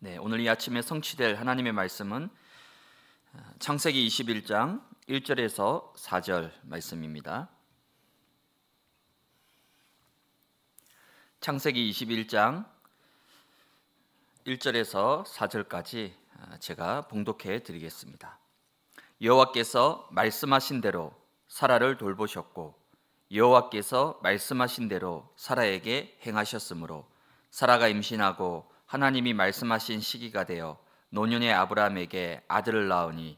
네, 오늘 이 아침에 성취될 하나님의 말씀은 어, 창세기 21장 1절에서 4절 말씀입니다. 창세기 21장 1절에서 4절까지 어, 제가 봉독해 드리겠습니다. 여호와께서 말씀하신 대로 사라를 돌보셨고 여호와께서 말씀하신 대로 사라에게 행하셨으므로 사라가 임신하고 하나님이 말씀하신 시기가 되어 노년의 아브라함에게 아들을 낳으니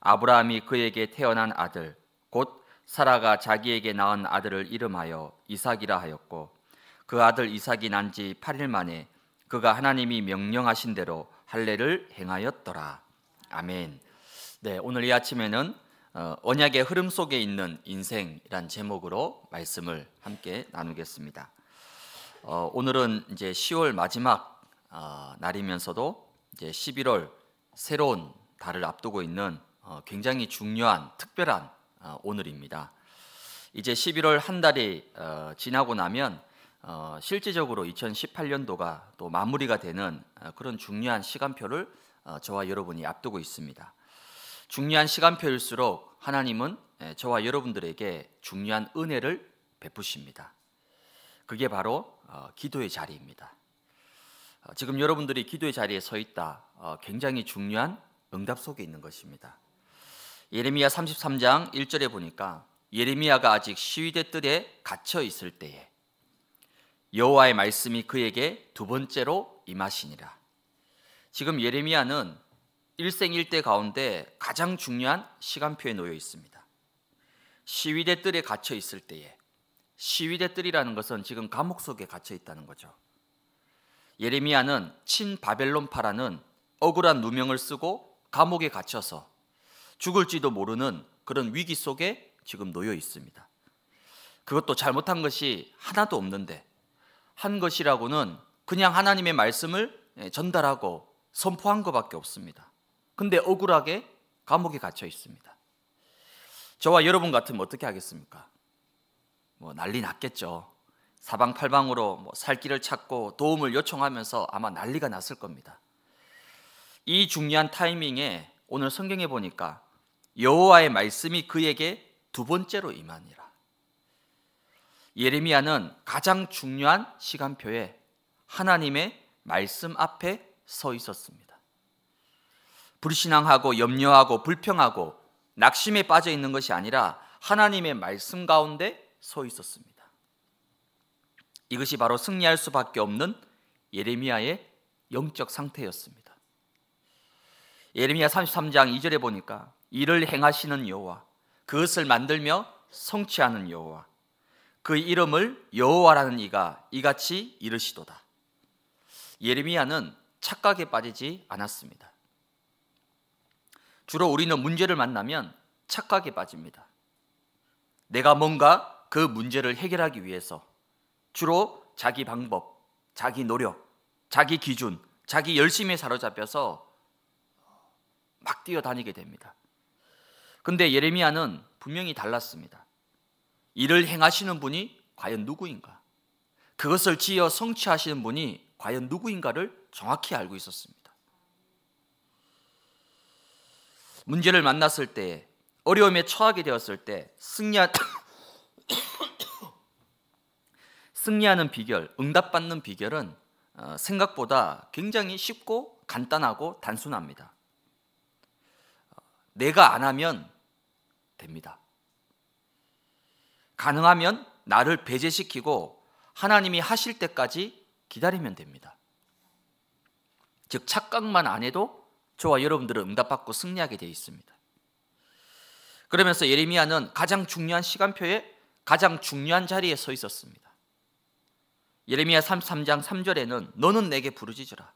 아브라함이 그에게 태어난 아들 곧 사라가 자기에게 낳은 아들을 이름하여 이삭이라 하였고 그 아들 이삭이 난 지 8일 만에 그가 하나님이 명령하신 대로 할례를 행하였더라. 아멘. 네, 오늘 이 아침에는 어, 언약의 흐름 속에 있는 인생이란 제목으로 말씀을 함께 나누겠습니다. 어, 오늘은 이제 10월 마지막 아, 날이면서도 이제 11월 새로운 달을 앞두고 있는 어, 굉장히 중요한 특별한 어, 오늘입니다. 이제 11월 한 달이 어, 지나고 나면 실질적으로 2018년도가 또 마무리가 되는 그런 중요한 시간표를 저와 여러분이 앞두고 있습니다. 중요한 시간표일수록 하나님은 예, 저와 여러분들에게 중요한 은혜를 베푸십니다. 그게 바로 기도의 자리입니다. 어, 지금 여러분들이 기도의 자리에 서 있다. 어, 굉장히 중요한 응답 속에 있는 것입니다. 예레미야 33장 1절에 보니까 예레미야가 아직 시위대 뜰에 갇혀 있을 때에 여호와의 말씀이 그에게 두 번째로 임하시니라. 지금 예레미야는 일생일대 가운데 가장 중요한 시간표에 놓여 있습니다. 시위대 뜰에 갇혀 있을 때에 시위대 뜰이라는 것은 지금 감옥 속에 갇혀 있다는 거죠. 예레미야는 친바벨론파라는 억울한 누명을 쓰고 감옥에 갇혀서 죽을지도 모르는 그런 위기 속에 지금 놓여 있습니다. 그것도 잘못한 것이 하나도 없는데 한 것이라고는 그냥 하나님의 말씀을 예, 전달하고 선포한 것밖에 없습니다. 근데 억울하게 감옥에 갇혀 있습니다. 저와 여러분 같으면 어떻게 하겠습니까? 뭐 난리 났겠죠. 사방팔방으로 뭐살 길을 찾고 도움을 요청하면서 아마 난리가 났을 겁니다. 이 중요한 타이밍에 오늘 성경에 보니까 여호와의 말씀이 그에게 두 번째로 임하니라. 예레미야는 가장 중요한 시간표에 하나님의 말씀 앞에 서 있었습니다. 불신앙하고 염려하고 불평하고 낙심에 빠져 있는 것이 아니라 하나님의 말씀 가운데 서 있었습니다. 이것이 바로 승리할 수밖에 없는 예레미야의 영적 상태였습니다. 예레미야 33장 2절에 보니까 이를 행하시는 여호와 그것을 만들며 성취하는 여호와 그 이름을 여호와라는 이가 이같이 이르시도다. 예레미야는 착각에 빠지지 않았습니다. 주로 우리는 문제를 만나면 착각에 빠집니다. 내가 뭔가 그 문제를 해결하기 위해서 주로 자기 방법, 자기 노력, 자기 기준, 자기 열심히 사로잡혀서 막 뛰어다니게 됩니다. 근데 예레미야는 분명히 달랐습니다. 이를 행하시는 분이 과연 누구인가? 그것을 지어 성취하시는 분이 과연 누구인가를 정확히 알고 있었습니다. 문제를 만났을 때, 어려움에 처하게 되었을 때, 승리한 승리하는 비결, 응답받는 비결은 어, 생각보다 굉장히 쉽고 간단하고 단순합니다. 어, 내가 안 하면 됩니다. 가능하면 나를 배제시키고 하나님이 하실 때까지 기다리면 됩니다. 즉 착각만 안 해도 저와 여러분들은 응답받고 승리하게 되어 있습니다. 그러면서 예레미야는 가장 중요한 시간표에 가장 중요한 자리에 서 있었습니다. 예레미야 33장 3절에는 너는 내게 부르짖으라.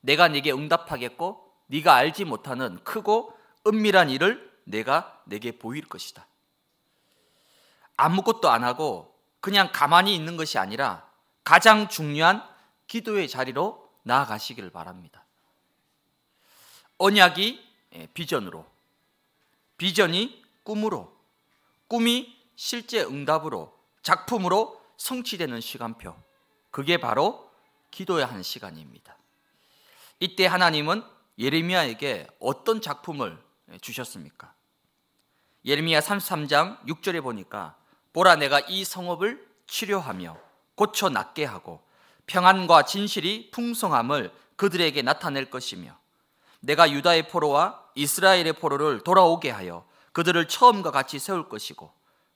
내가 네게 응답하겠고 네가 알지 못하는 크고 은밀한 일을 내가 내게 보일 것이다. 아무것도 안 하고 그냥 가만히 있는 것이 아니라 가장 중요한 기도의 자리로 나아가시기를 바랍니다. 언약이 예, 비전으로, 비전이 꿈으로, 꿈이 실제 응답으로, 작품으로 성취되는 시간표. 그게 바로 기도의 한 시간입니다. 이때 하나님은 예레미야에게 어떤 작품을 예, 주셨습니까? 예레미야 33장 6절에 보니까 보라 내가 이 성읍을 치료하며 고쳐 낫게 하고 평안과 진실이 풍성함을 그들에게 나타낼 것이며 내가 유다의 포로와 이스라엘의 포로를 돌아오게 하여 그들을 처음과 같이 세울 것이고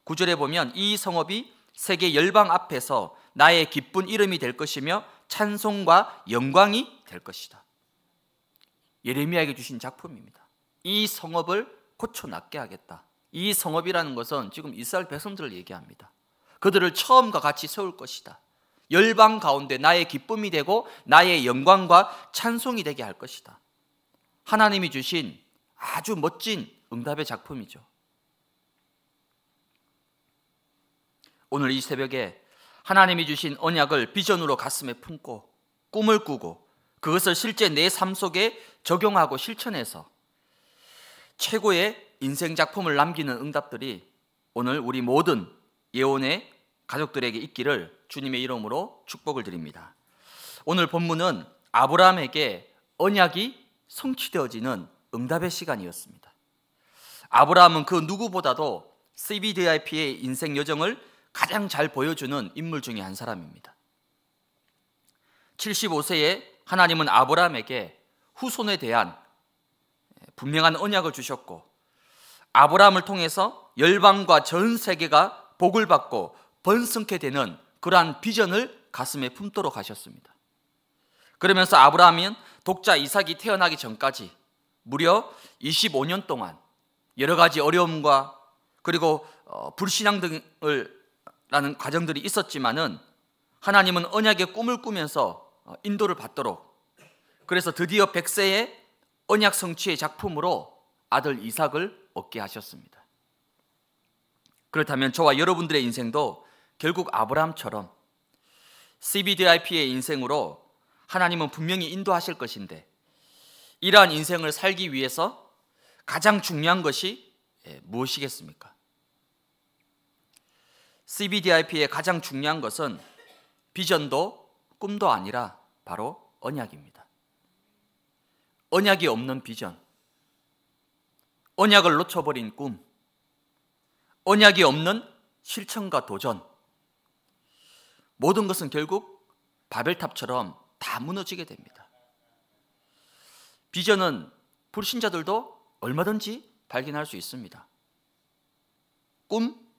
구절에 보면 이 성읍이 세계 열방 앞에서 나의 기쁜 이름이 될 것이며 찬송과 영광이 될 것이다. 예레미야에게 주신 작품입니다. 이 성업을 고쳐낫게 하겠다. 이 성업이라는 것은 지금 이스라엘 백성들을 얘기합니다. 그들을 처음과 같이 세울 것이다. 열방 가운데 나의 기쁨이 되고 나의 영광과 찬송이 되게 할 것이다. 하나님이 주신 아주 멋진 응답의 작품이죠. 오늘 이 새벽에 하나님이 주신 언약을 비전으로 가슴에 품고 꿈을 꾸고 그것을 실제 내 삶 속에 적용하고 실천해서 최고의 인생 작품을 남기는 응답들이 오늘 우리 모든 예언의 가족들에게 있기를 주님의 이름으로 축복을 드립니다. 오늘 본문은 아브라함에게 언약이 성취되어지는 응답의 시간이었습니다. 아브라함은 그 누구보다도 CBDIP의 인생 여정을 가장 잘 보여주는 인물 중에 한 사람입니다. 75세에 하나님은 아브라함에게 후손에 대한 분명한 언약을 주셨고 아브라함을 통해서 열방과 전 세계가 복을 받고 번성케 되는 그러한 비전을 가슴에 품도록 하셨습니다. 그러면서 아브라함은 독자 이삭이 태어나기 전까지 무려 25년 동안 여러 가지 어려움과 그리고 어, 불신앙 등을 라는 과정들이 있었지만은 하나님은 언약의 꿈을 꾸면서 어, 인도를 받도록 그래서 드디어 백세의 언약 성취의 작품으로 아들 이삭을 얻게 하셨습니다. 그렇다면 저와 여러분들의 인생도 결국 아브라함처럼 CBDIP의 인생으로 하나님은 분명히 인도하실 것인데 이러한 인생을 살기 위해서 가장 중요한 것이 예, 무엇이겠습니까? CBDIP의 가장 중요한 것은 비전도 꿈도 아니라 바로 언약입니다. 언약이 없는 비전, 언약을 놓쳐버린 꿈, 언약이 없는 실천과 도전, 모든 것은 결국 바벨탑처럼 다 무너지게 됩니다. 비전은 불신자들도 얼마든지 발견할 수 있습니다. 꿈,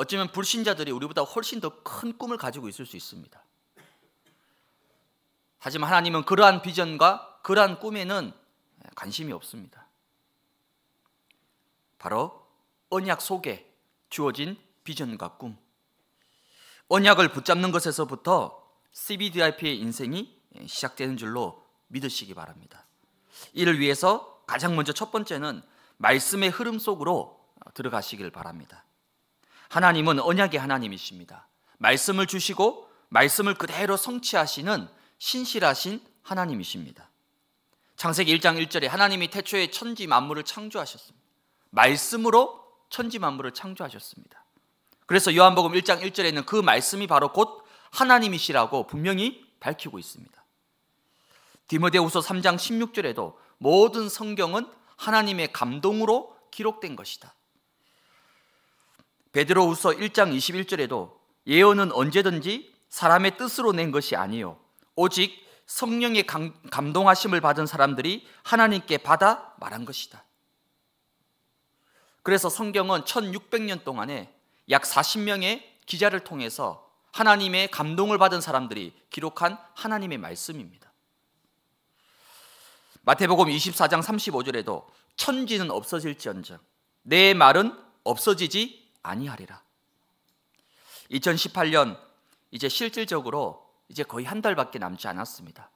어쩌면 불신자들이 우리보다 훨씬 더 큰 꿈을 가지고 있을 수 있습니다. 하지만 하나님은 그러한 비전과 그러한 꿈에는 관심이 없습니다. 바로 언약 속에 주어진 비전과 꿈. 언약을 붙잡는 것에서부터 CBDIP의 인생이 시작되는 줄로 믿으시기 바랍니다. 이를 위해서 가장 먼저 첫 번째는 말씀의 흐름 속으로 들어가시길 바랍니다. 하나님은 언약의 하나님이십니다. 말씀을 주시고 말씀을 그대로 성취하시는 신실하신 하나님이십니다. 창세기 1장 1절에 하나님이 태초에 천지 만물을 창조하셨습니다. 말씀으로 천지 만물을 창조하셨습니다. 그래서 요한복음 1장 1절에는 그 말씀이 바로 곧 하나님이시라고 분명히 밝히고 있습니다. 디모데후서 3장 16절에도 모든 성경은 하나님의 감동으로 기록된 것이다. 베드로후서 1장 21절에도 예언은 언제든지 사람의 뜻으로 낸 것이 아니요 오직 성령의 감동하심을 받은 사람들이 하나님께 받아 말한 것이다. 그래서 성경은 1600년 동안에 약 40명의 기자를 통해서 하나님의 감동을 받은 사람들이 기록한 하나님의 말씀입니다. 마태복음 24장 35절에도 천지는 없어질지언정 내 말은 없어지지 아니하리라. 2018년 이제 실질적으로 이제 거의 한 달밖에 남지 않았습니다.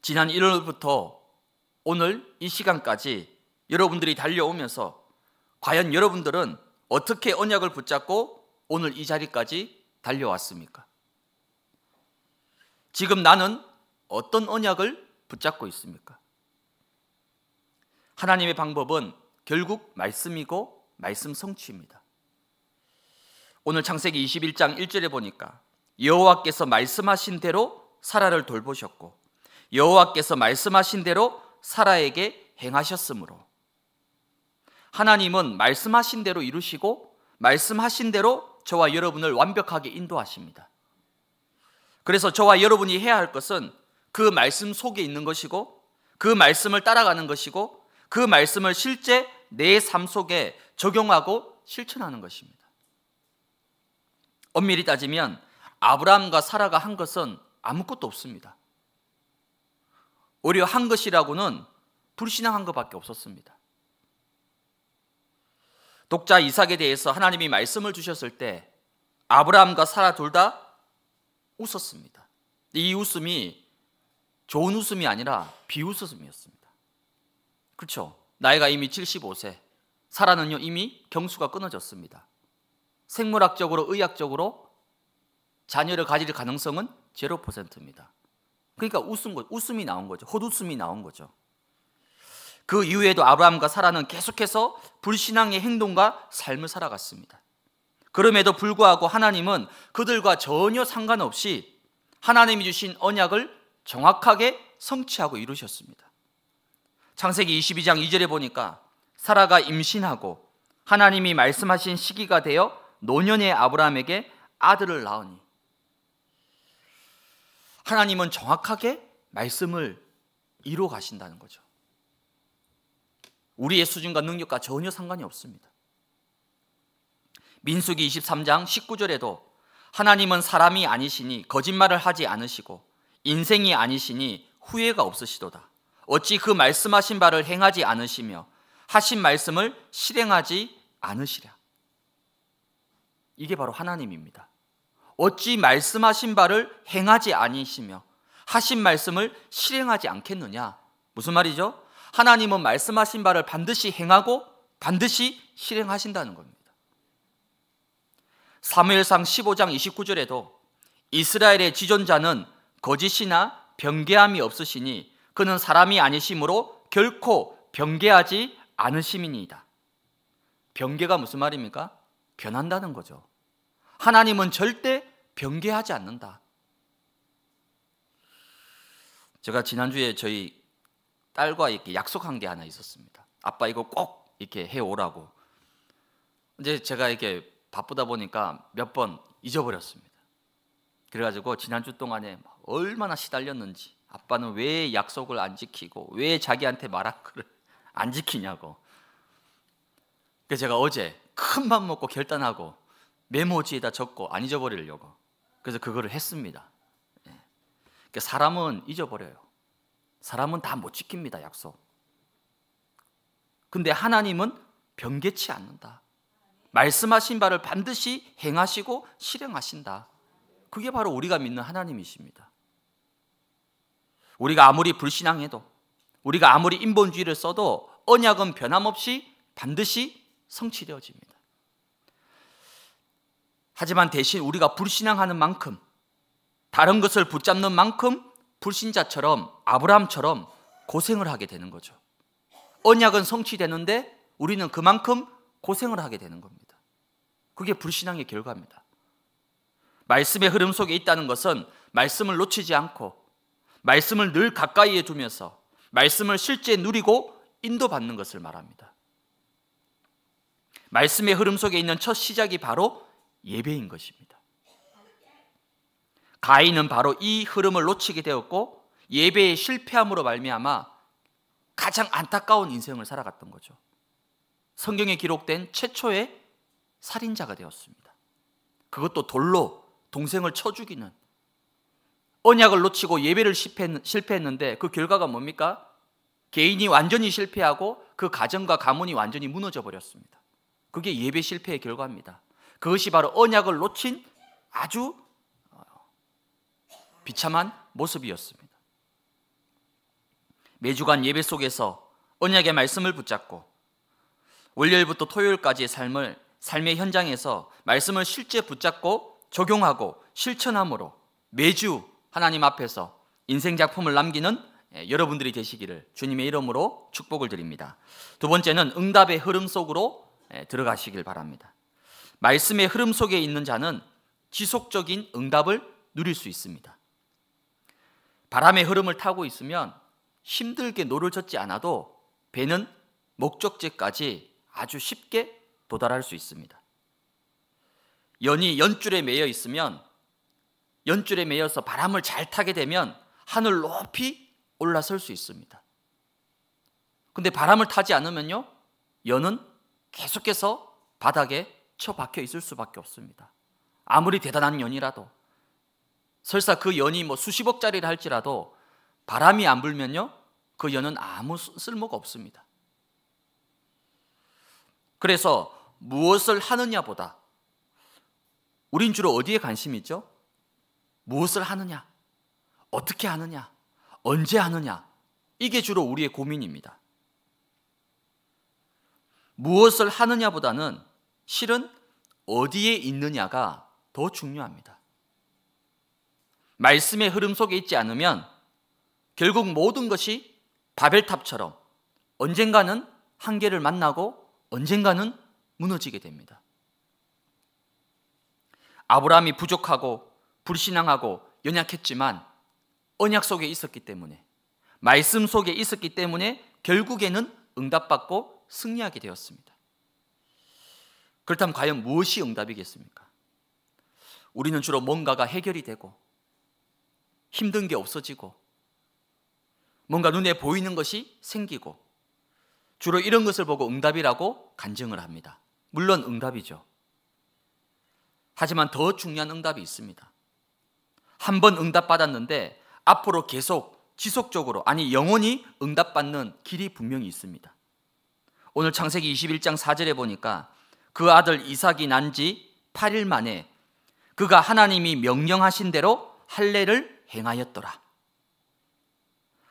지난 1월부터 오늘 이 시간까지 여러분들이 달려오면서 과연 여러분들은 어떻게 언약을 붙잡고 오늘 이 자리까지 달려왔습니까? 지금 나는 어떤 언약을 붙잡고 있습니까? 하나님의 방법은 결국 말씀이고 말씀 성취입니다. 오늘 창세기 21장 1절에 보니까 여호와께서 말씀하신 대로 사라를 돌보셨고 여호와께서 말씀하신 대로 사라에게 행하셨으므로 하나님은 말씀하신 대로 이루시고 말씀하신 대로 저와 여러분을 완벽하게 인도하십니다. 그래서 저와 여러분이 해야 할 것은 그 말씀 속에 있는 것이고 그 말씀을 따라가는 것이고 그 말씀을 실제 내삶 속에 적용하고 실천하는 것입니다. 엄밀히 따지면 아브라함과 사라가 한 것은 아무것도 없습니다. 오히려 한 것이라고는 불신앙한 것밖에 없었습니다. 독자 이삭에 대해서 하나님이 말씀을 주셨을 때 아브라함과 사라 둘 다 웃었습니다. 이 웃음이 좋은 웃음이 아니라 비웃음이었습니다. 그렇죠? 나이가 이미 75세, 사라는요 이미 경수가 끊어졌습니다. 생물학적으로 의학적으로 자녀를 가질 가능성은 0%입니다. 그러니까 웃은 거, 웃음이 나온 거죠. 헛웃음이 나온 거죠. 그 이후에도 아브라함과 사라는 계속해서 불신앙의 행동과 삶을 살아갔습니다. 그럼에도 불구하고 하나님은 그들과 전혀 상관없이 하나님이 주신 언약을 정확하게 성취하고 이루셨습니다. 창세기 22장 2절에 보니까 사라가 임신하고 하나님이 말씀하신 시기가 되어 노년의 아브라함에게 아들을 낳으니 하나님은 정확하게 말씀을 이루 가신다는 거죠. 우리의 수준과 능력과 전혀 상관이 없습니다. 민수기 23장 19절에도 하나님은 사람이 아니시니 거짓말을 하지 않으시고 인생이 아니시니 후회가 없으시도다. 어찌 그 말씀하신 바를 행하지 않으시며 하신 말씀을 실행하지 않으시랴. 이게 바로 하나님입니다. 어찌 말씀하신 바를 행하지 아니시며 하신 말씀을 실행하지 않겠느냐? 무슨 말이죠? 하나님은 말씀하신 바를 반드시 행하고 반드시 실행하신다는 겁니다. 사무엘상 15장 29절에도 이스라엘의 지존자는 거짓이나 변개함이 없으시니 그는 사람이 아니심으로 결코 변개하지 않으심이니이다. 변개가 무슨 말입니까? 변한다는 거죠. 하나님은 절대 변개하지 않는다. 제가 지난주에 저희 딸과 이렇게 약속한 게 하나 있었습니다. 아빠 이거 꼭 이렇게 해 오라고. 이제 제가 이렇게 바쁘다 보니까 몇 번 잊어버렸습니다. 그래가지고 지난주 동안에 얼마나 시달렸는지 아빠는 왜 약속을 안 지키고 왜 자기한테 마라크를안 지키냐고. 그래서 제가 어제 큰 맘 먹고 결단하고 메모지에다 적고 안 잊어버리려고. 그래서 그거를 했습니다. 예. 그러니까 사람은 잊어버려요. 사람은 다 못 지킵니다, 약속. 근데 하나님은 변개치 않는다. 말씀하신 바를 반드시 행하시고 실행하신다. 그게 바로 우리가 믿는 하나님이십니다. 우리가 아무리 불신앙해도 우리가 아무리 인본주의를 써도 언약은 변함없이 반드시 성취되어집니다. 하지만 대신 우리가 불신앙하는 만큼 다른 것을 붙잡는 만큼 불신자처럼 아브라함처럼 고생을 하게 되는 거죠. 언약은 성취되는데 우리는 그만큼 고생을 하게 되는 겁니다. 그게 불신앙의 결과입니다. 말씀의 흐름 속에 있다는 것은 말씀을 놓치지 않고 말씀을 늘 가까이에 두면서 말씀을 실제 누리고 인도받는 것을 말합니다. 말씀의 흐름 속에 있는 첫 시작이 바로 예배인 것입니다. 가인은 바로 이 흐름을 놓치게 되었고 예배에 실패함으로 말미암아 가장 안타까운 인생을 살아갔던 거죠. 성경에 기록된 최초의 살인자가 되었습니다. 그것도 돌로 동생을 쳐 죽이는 언약을 놓치고 예배를 실패했는데 그 결과가 뭡니까? 개인이 완전히 실패하고 그 가정과 가문이 완전히 무너져 버렸습니다. 그게 예배 실패의 결과입니다. 그것이 바로 언약을 놓친 아주 어, 비참한 모습이었습니다. 매주간 예배 속에서 언약의 말씀을 붙잡고 월요일부터 토요일까지의 삶을 삶의 현장에서 말씀을 실제 붙잡고 적용하고 실천함으로 매주 하나님 앞에서 인생 작품을 남기는 예, 여러분들이 되시기를 주님의 이름으로 축복을 드립니다. 두 번째는 응답의 흐름 속으로 예, 들어가시길 바랍니다. 말씀의 흐름 속에 있는 자는 지속적인 응답을 누릴 수 있습니다. 바람의 흐름을 타고 있으면 힘들게 노를 젓지 않아도 배는 목적지까지 아주 쉽게 도달할 수 있습니다. 연이 연줄에 매여 있으면 연줄에 매여서 바람을 잘 타게 되면 하늘 높이 올라설 수 있습니다. 근데 바람을 타지 않으면요, 연은 계속해서 바닥에 처박혀 있을 수밖에 없습니다. 아무리 대단한 연이라도 설사 그 연이 뭐 수십억짜리를 할지라도 바람이 안 불면요, 그 연은 아무 쓸모가 없습니다. 그래서 무엇을 하느냐보다 우린 주로 어디에 관심이 있죠? 무엇을 하느냐? 어떻게 하느냐? 언제 하느냐? 이게 주로 우리의 고민입니다. 무엇을 하느냐보다는 실은 어디에 있느냐가 더 중요합니다. 말씀의 흐름 속에 있지 않으면 결국 모든 것이 바벨탑처럼 언젠가는 한계를 만나고 언젠가는 무너지게 됩니다. 아브라함이 부족하고 불신앙하고 연약했지만 언약 속에 있었기 때문에 말씀 속에 있었기 때문에 결국에는 응답받고 승리하게 되었습니다. 그렇다면 과연 무엇이 응답이겠습니까? 우리는 주로 뭔가가 해결이 되고 힘든 게 없어지고 뭔가 눈에 보이는 것이 생기고 주로 이런 것을 보고 응답이라고 간증을 합니다. 물론 응답이죠. 하지만 더 중요한 응답이 있습니다. 한번 응답받았는데 앞으로 계속 지속적으로 아니 영원히 응답받는 길이 분명히 있습니다. 오늘 창세기 21장 4절에 보니까 그 아들 이삭이 난 지 8일 만에 그가 하나님이 명령하신 대로 할례를 행하였더라.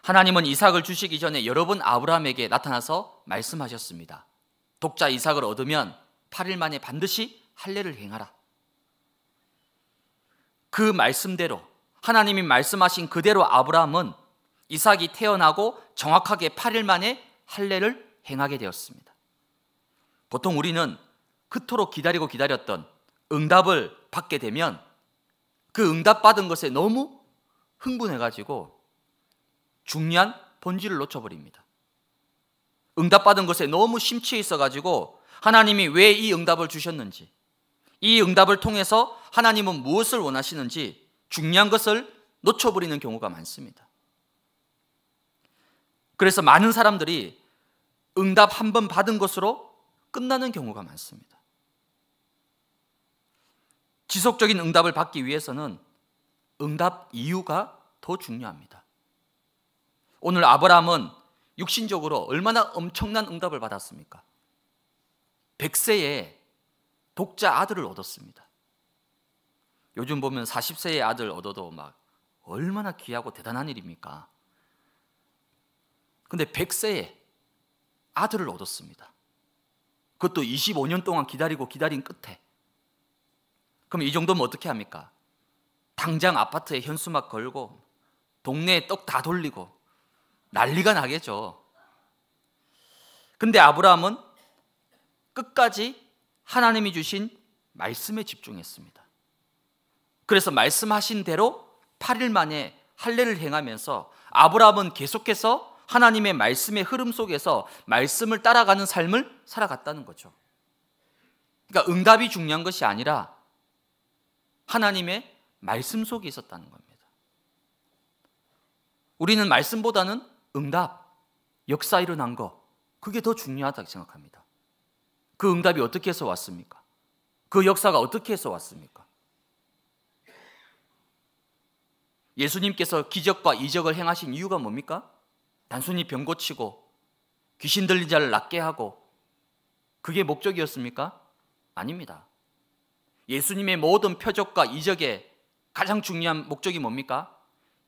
하나님은 이삭을 주시기 전에 여러 번 아브라함에게 나타나서 말씀하셨습니다. 독자 이삭을 얻으면 8일 만에 반드시 할례를 행하라. 그 말씀대로 하나님이 말씀하신 그대로 아브라함은 이삭이 태어나고 정확하게 8일 만에 할례를 행하게 되었습니다. 보통 우리는 그토록 기다리고 기다렸던 응답을 받게 되면 그 응답 받은 것에 너무 흥분해 가지고 중요한 본질을 놓쳐버립니다. 응답 받은 것에 너무 심취해 있어 가지고 하나님이 왜 이 응답을 주셨는지 이 응답을 통해서 하나님은 무엇을 원하시는지 중요한 것을 놓쳐버리는 경우가 많습니다. 그래서 많은 사람들이 응답 한 번 받은 것으로 끝나는 경우가 많습니다. 지속적인 응답을 받기 위해서는 응답 이유가 더 중요합니다. 오늘 아브라함은 육신적으로 얼마나 엄청난 응답을 받았습니까? 100세에 독자 아들을 얻었습니다. 요즘 보면 40세의 아들 얻어도 막 얼마나 귀하고 대단한 일입니까? 근데 100세의 아들을 얻었습니다. 그것도 25년 동안 기다리고 기다린 끝에. 그럼 이 정도면 어떻게 합니까? 당장 아파트에 현수막 걸고 동네에 떡 다 돌리고 난리가 나겠죠. 근데 아브라함은 끝까지 하나님이 주신 말씀에 집중했습니다. 그래서 말씀하신 대로 8일 만에 할례를 행하면서 아브라함은 계속해서 하나님의 말씀의 흐름 속에서 말씀을 따라가는 삶을 살아갔다는 거죠. 그러니까 응답이 중요한 것이 아니라 하나님의 말씀 속에 있었다는 겁니다. 우리는 말씀보다는 응답, 역사 일어난 거, 그게 더 중요하다고 생각합니다. 그 응답이 어떻게 해서 왔습니까? 그 역사가 어떻게 해서 왔습니까? 예수님께서 기적과 이적을 행하신 이유가 뭡니까? 단순히 병 고치고 귀신 들린 자를 낫게 하고 그게 목적이었습니까? 아닙니다. 예수님의 모든 표적과 이적의 가장 중요한 목적이 뭡니까?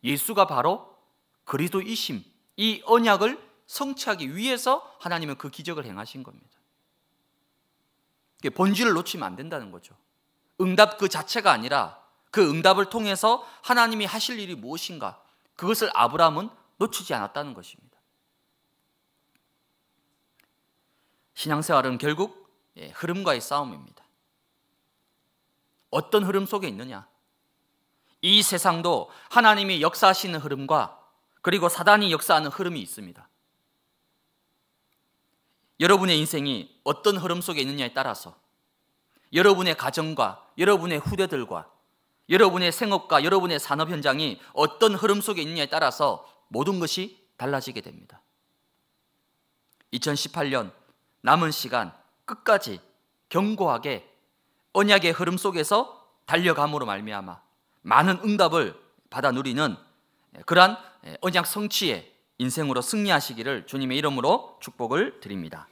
예수가 바로 그리스도이심, 이 언약을 성취하기 위해서 하나님은 그 기적을 행하신 겁니다. 본질을 놓치면 안 된다는 거죠. 응답 그 자체가 아니라 그 응답을 통해서 하나님이 하실 일이 무엇인가 그것을 아브라함은 놓치지 않았다는 것입니다. 신앙생활은 결국 예, 흐름과의 싸움입니다. 어떤 흐름 속에 있느냐? 이 세상도 하나님이 역사하시는 흐름과 그리고 사단이 역사하는 흐름이 있습니다. 여러분의 인생이 어떤 흐름 속에 있느냐에 따라서 여러분의 가정과 여러분의 후대들과 여러분의 생업과 여러분의 산업 현장이 어떤 흐름 속에 있느냐에 따라서 모든 것이 달라지게 됩니다. 2018년 남은 시간 끝까지 견고하게 언약의 흐름 속에서 달려감으로 말미암아 많은 응답을 받아 누리는 그러한 언약 성취의 인생으로 승리하시기를 주님의 이름으로 축복을 드립니다.